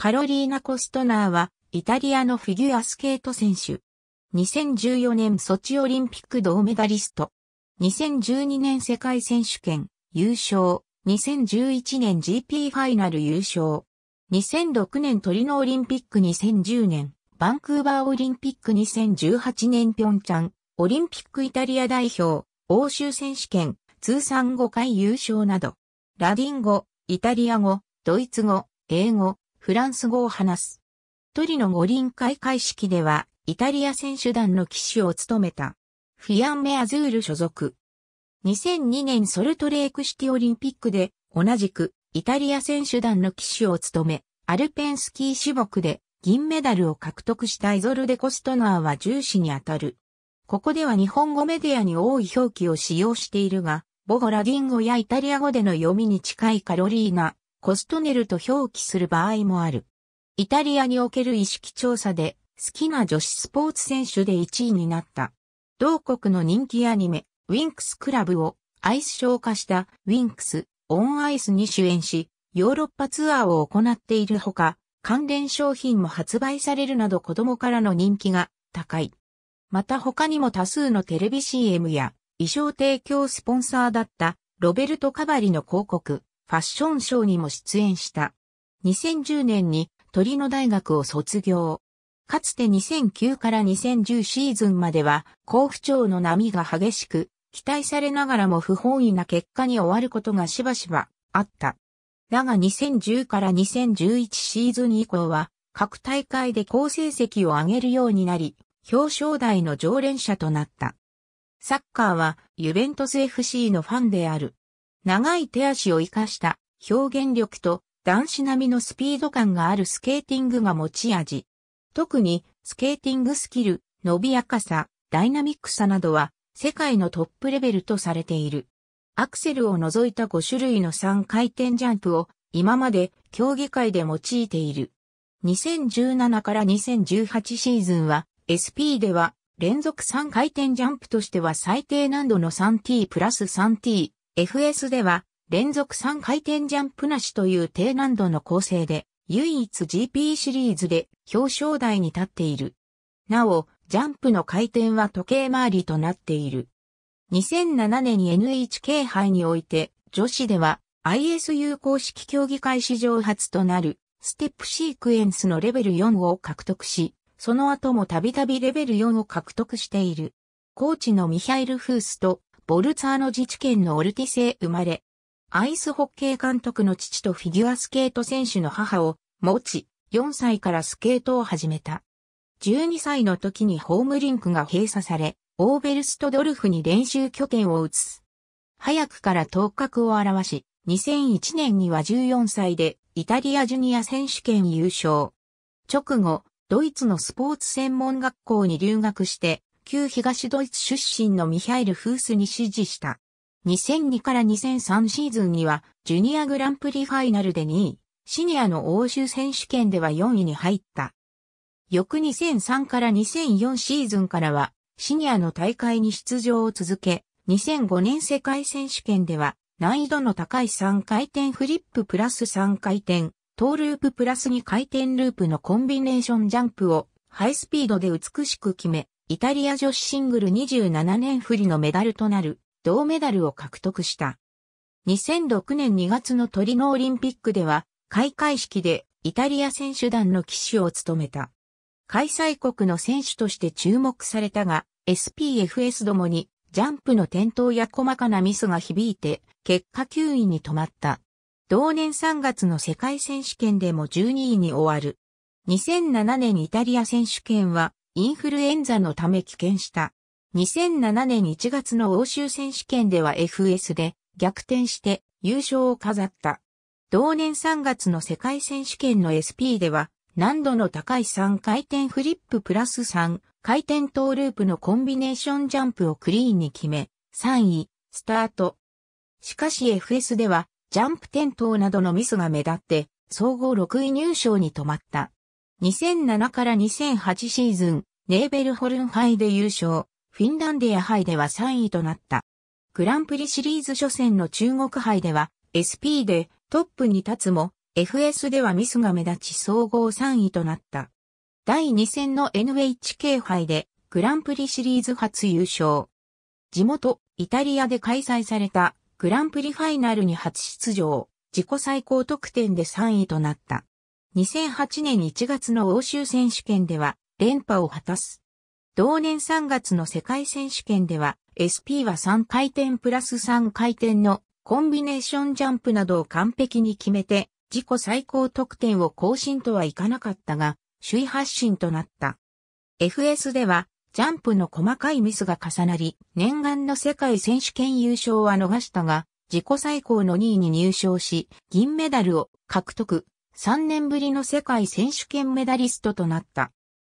カロリーナ・コストナーは、イタリアのフィギュアスケート選手。2014年ソチオリンピック銅メダリスト。2012年世界選手権優勝。2011年 GP ファイナル優勝。2006年トリノオリンピック2010年、バンクーバーオリンピック2018年ピョンチャン、オリンピックイタリア代表、欧州選手権、通算5回優勝など、ラディン語、イタリア語、ドイツ語、英語、フランス語を話す。トリノ五輪開会式では、イタリア選手団の騎手を務めた。フィアンメアズール所属。2002年ソルトレークシティオリンピックで、同じく、イタリア選手団の騎手を務め、アルペンスキー種目で、銀メダルを獲得したイゾルデ・コストナーは重視にあたる。ここでは日本語メディアに多い表記を使用しているが、母語ラディン語やイタリア語での読みに近いカロリーナ、コストネルと表記する場合もある。イタリアにおける意識調査で好きな女子スポーツ選手で1位になった。同国の人気アニメ、ウィンクスクラブをアイスショー化したウィンクスオンアイスに主演し、ヨーロッパツアーを行っているほか、関連商品も発売されるなど子供からの人気が高い。また他にも多数のテレビ CM や衣装提供スポンサーだったロベルト・カバリの広告、ファッションショーにも出演した。2010年に鳥の大学を卒業。かつて2009から2010シーズンまでは、好不調の波が激しく、期待されながらも不本意な結果に終わることがしばしばあった。だが2010から2011シーズン以降は、各大会で好成績を上げるようになり、表彰台の常連者となった。サッカーはユベントス FC のファンである。長い手足を活かした表現力と男子並みのスピード感があるスケーティングが持ち味。特にスケーティングスキル、伸びやかさ、ダイナミックさなどは世界のトップレベルとされている。アクセルを除いた5種類の3回転ジャンプを今まで競技会で用いている。2017から2018シーズンは SP では連続3回転ジャンプとしては最低難度の 3t プラス 3t FS では連続3回転ジャンプなしという低難度の構成で唯一 GP シリーズで表彰台に立っている。なお、ジャンプの回転は時計回りとなっている。2007年に NHK 杯において女子では ISU 公式競技会史上初となるステップシークエンスのレベル4を獲得し、その後もたびたびレベル4を獲得している。コーチのミハイル・フースとボルツァーノ自治県のオルティセ生まれ、アイスホッケー監督の父とフィギュアスケート選手の母を持ち、4歳からスケートを始めた。12歳の時にホームリンクが閉鎖され、オーベルストドルフに練習拠点を移す。早くから頭角を現し、2001年には14歳でイタリアジュニア選手権優勝。直後、ドイツのスポーツ専門学校に留学して、旧東ドイツ出身のミハイル・フースに指示した。2002から2003シーズンには、ジュニアグランプリファイナルで2位、シニアの欧州選手権では4位に入った。翌2003から2004シーズンからは、シニアの大会に出場を続け、2005年世界選手権では、難易度の高い3回転フリッププラス3回転、トーループプラス2回転ループのコンビネーションジャンプをハイスピードで美しく決め、イタリア女子シングル27年振りのメダルとなる銅メダルを獲得した。2006年2月のトリノオリンピックでは開会式でイタリア選手団の騎手を務めた。開催国の選手として注目されたが SPFS どもにジャンプの転倒や細かなミスが響いて結果9位に止まった。同年3月の世界選手権でも12位に終わる。2007年イタリア選手権はインフルエンザのため棄権した。2007年1月の欧州選手権では FS で逆転して優勝を飾った。同年3月の世界選手権の SP では難度の高い3回転フリッププラス3回転トーループのコンビネーションジャンプをクリーンに決め3位スタート。しかし FS ではジャンプ転倒などのミスが目立って総合6位入賞に止まった。2007から2008シーズンネーベルホルン杯で優勝、フィンランディア杯では3位となった。グランプリシリーズ初戦の中国杯では SP でトップに立つも FS ではミスが目立ち総合3位となった。第2戦の NHK 杯でグランプリシリーズ初優勝。地元イタリアで開催されたグランプリファイナルに初出場、自己最高得点で3位となった。2008年1月の欧州選手権では連覇を果たす。同年3月の世界選手権では、SP は3回転プラス3回転のコンビネーションジャンプなどを完璧に決めて、自己最高得点を更新とはいかなかったが、首位発進となった。FS では、ジャンプの細かいミスが重なり、念願の世界選手権優勝は逃したが、自己最高の2位に入賞し、銀メダルを獲得。3年ぶりの世界選手権メダリストとなった。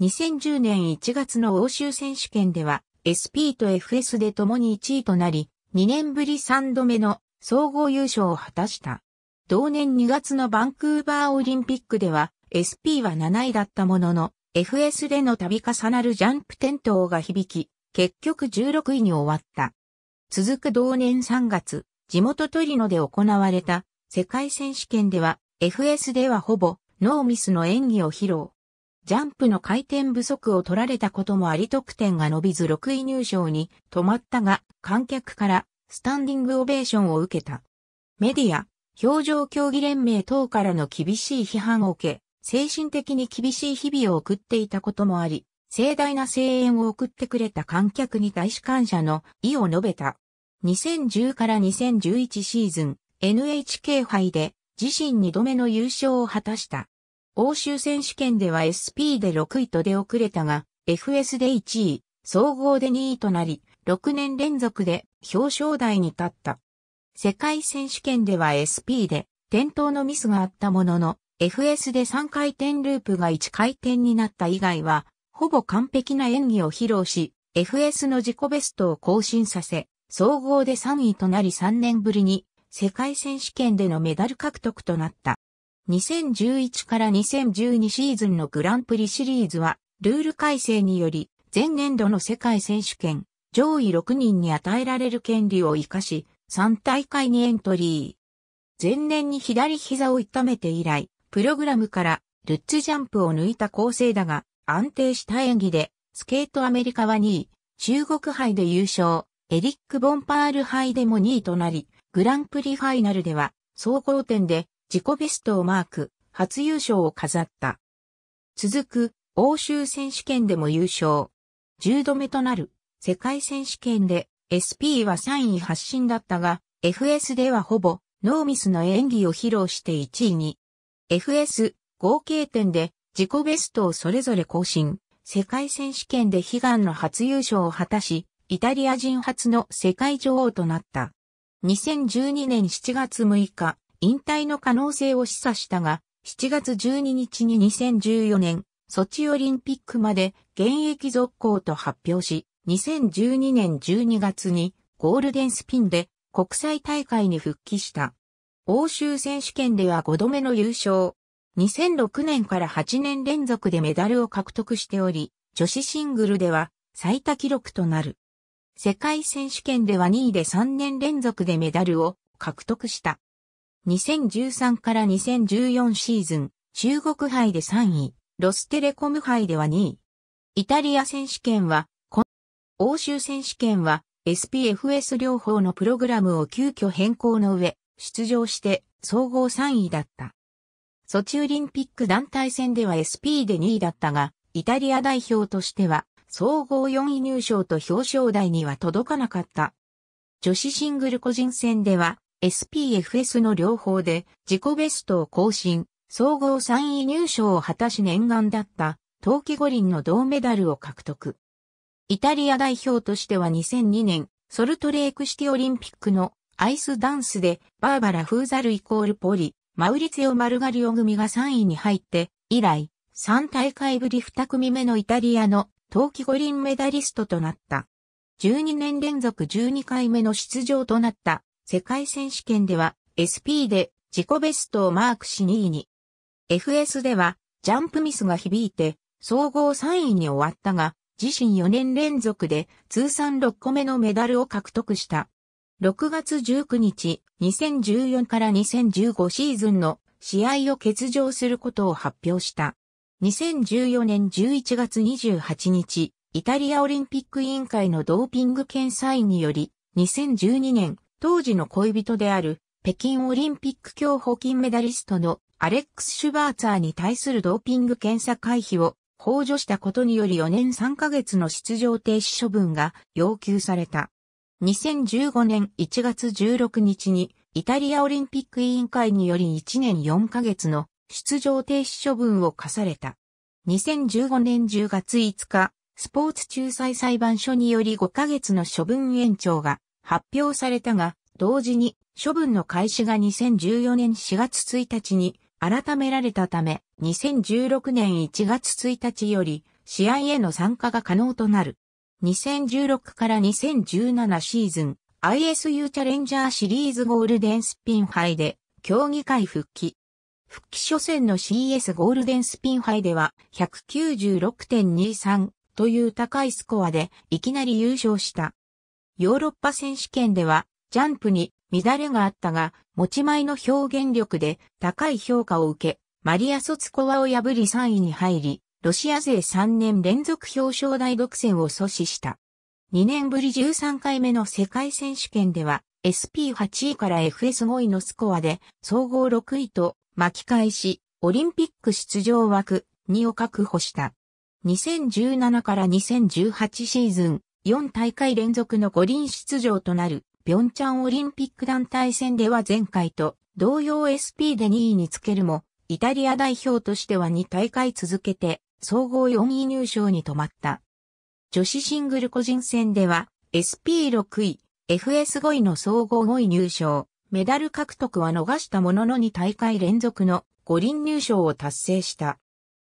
2010年1月の欧州選手権では SP と FS で共に1位となり、2年ぶり3度目の総合優勝を果たした。同年2月のバンクーバーオリンピックでは SP は7位だったものの、FS での度重なるジャンプ転倒が響き、結局16位に終わった。続く同年3月、地元トリノで行われた世界選手権では FS ではほぼノーミスの演技を披露。ジャンプの回転不足を取られたこともあり得点が伸びず6位入賞に止まったが、観客からスタンディングオベーションを受けた。メディア、表情競技連盟等からの厳しい批判を受け、精神的に厳しい日々を送っていたこともあり、盛大な声援を送ってくれた観客に対し感謝の意を述べた。2010から2011シーズン NHK 杯で自身2度目の優勝を果たした。欧州選手権では SP で6位と出遅れたが、FS で1位、総合で2位となり、6年連続で表彰台に立った。世界選手権では SP で転倒のミスがあったものの、FS で3回転ループが1回転になった以外は、ほぼ完璧な演技を披露し、FS の自己ベストを更新させ、総合で3位となり3年ぶりに世界選手権でのメダル獲得となった。2011から2012シーズンのグランプリシリーズは、ルール改正により、前年度の世界選手権、上位6人に与えられる権利を活かし、3大会にエントリー。前年に左膝を痛めて以来、プログラムからルッツジャンプを抜いた構成だが、安定した演技で、スケートアメリカは2位、中国杯で優勝、エリック・ボンパール杯でも2位となり、グランプリファイナルでは、総合点で自己ベストをマーク、初優勝を飾った。続く、欧州選手権でも優勝。10度目となる、世界選手権で、SP は3位発進だったが、FS ではほぼ、ノーミスの演技を披露して1位に。FS、合計点で、自己ベストをそれぞれ更新。世界選手権で悲願の初優勝を果たし、イタリア人初の世界女王となった。2012年7月6日、引退の可能性を示唆したが、7月12日に2014年、ソチオリンピックまで現役続行と発表し、2012年12月にゴールデンスピンで国際大会に復帰した。欧州選手権では5度目の優勝。2006年から8年連続でメダルを獲得しており、女子シングルでは最多記録となる。世界選手権では2位で3年連続でメダルを獲得した。2013から2014シーズン、中国杯で3位、ロステレコム杯では2位。イタリア選手権は、欧州選手権は、SPFS 両方のプログラムを急遽変更の上、出場して総合3位だった。ソチオリンピック団体戦では SP で2位だったが、イタリア代表としては、総合4位入賞と表彰台には届かなかった。女子シングル個人戦では、SPFS の両方で自己ベストを更新、総合3位入賞を果たし念願だった冬季五輪の銅メダルを獲得。イタリア代表としては2002年、ソルトレークシティオリンピックのアイスダンスでバーバラ・フーザルイコールポリ、マウリツィオ・マルガリオ組が3位に入って以来、3大会ぶり2組目のイタリアの冬季五輪メダリストとなった。12年連続12回目の出場となった世界選手権では SP で自己ベストをマークし2位に。FS ではジャンプミスが響いて総合3位に終わったが、自身4年連続で通算6個目のメダルを獲得した。6月19日、2014から2015シーズンの試合を欠場することを発表した。2014年11月28日、イタリアオリンピック委員会のドーピング検査員により、2012年当時の恋人である、北京オリンピック競歩金メダリストのアレックス・シュバーツァーに対するドーピング検査回避を補除したことにより4年3ヶ月の出場停止処分が要求された。2015年1月16日にイタリアオリンピック委員会により1年4ヶ月の出場停止処分を課された。2015年10月5日、スポーツ仲裁裁判所により5ヶ月の処分延長が発表されたが、同時に処分の開始が2014年4月1日に改められたため、2016年1月1日より試合への参加が可能となる。2016から2017シーズン ISU チャレンジャーシリーズゴールデンスピン杯で競技会復帰。復帰初戦の CS ゴールデンスピン杯では196.23という高いスコアでいきなり優勝した。ヨーロッパ選手権では、ジャンプに乱れがあったが、持ち前の表現力で高い評価を受け、マリア・ソツコワを破り3位に入り、ロシア勢3年連続表彰台独占を阻止した。2年ぶり13回目の世界選手権では、SP8 位から FS5 位のスコアで、総合6位と巻き返し、オリンピック出場枠2を確保した。2017から2018シーズン、4大会連続の五輪出場となる、ピョンチャンオリンピック団体戦では前回と同様 SP で2位につけるも、イタリア代表としては2大会続けて、総合4位入賞に止まった。女子シングル個人戦では、SP6 位、FS5 位の総合5位入賞、メダル獲得は逃したものの2大会連続の五輪入賞を達成した。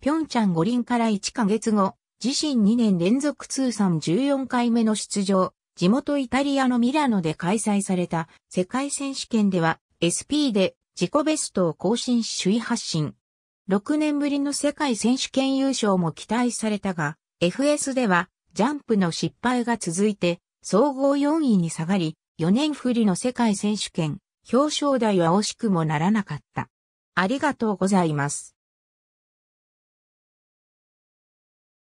ピョンチャン五輪から1ヶ月後、自身2年連続通算14回目の出場、地元イタリアのミラノで開催された世界選手権では SP で自己ベストを更新し首位発進。6年ぶりの世界選手権優勝も期待されたが、FS ではジャンプの失敗が続いて総合4位に下がり、4年振りの世界選手権表彰台は惜しくもならなかった。ありがとうございます。